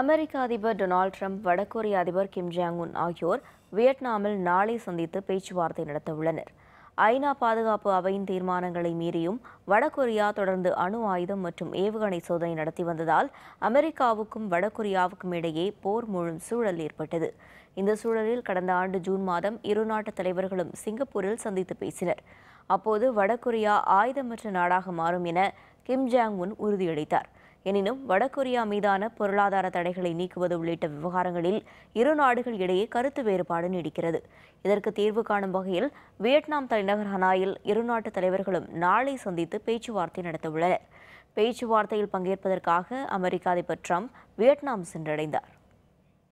அமெரிக்க அதிபர் Donald Trump வடகொரிய அதிபர் கிம் ஜாங் உன் ஆகியோர் வியட்நாமில் நாளை சந்தித்து பேச்சுவார்த்தை நடத்த உள்ளனர் ஐநா பாதுகாப்பு அவையின் தீர்மானங்களை மீறியும் வடகொரியா தொடர்ந்து அணு ஆயுதம் மற்றும் ஏவுகணை சோதனை நடத்தி வந்ததால் அமெரிக்காவுக்கும் வடகொரியாவுக்கும் இடையே போர் முழும் சூழல் ஏற்பட்டது இந்த சூழலில் கடந்த ஆண்டு ஜூன் மாதம் இரு நாட்டு தலைவர்களும் சிங்கப்பூரில் சந்தித்து பேசினர் அப்போது வடகொரியா ஆயுதமற்ற நாடாக மாறும் என கிம் ஜாங் உன் உறுதியளித்தார் எனினும் வடகொரியா மீதான பொருளாதார தடைகளை நீக்குவது உள்ளிட்ட விவகாரங்களில் இரு நாடுகள் இடையே கருத்து வேறுபாடு நீடிக்கிறது இதற்கு தீர்வு காணும் வகையில் வியட்நாம் தலைநகர் ஹனாயில் இருநாட்டு தலைவர்களும் நாளை சந்தித்து பேச்சுவார்த்தை நடத்தவுள்ளனர் பேச்சுவார்த்தையில் பங்கேற்பதற்காக அமெரிக்க அதிபர் ட்ரம்ப் வியட்நாம் சென்றடைந்தார்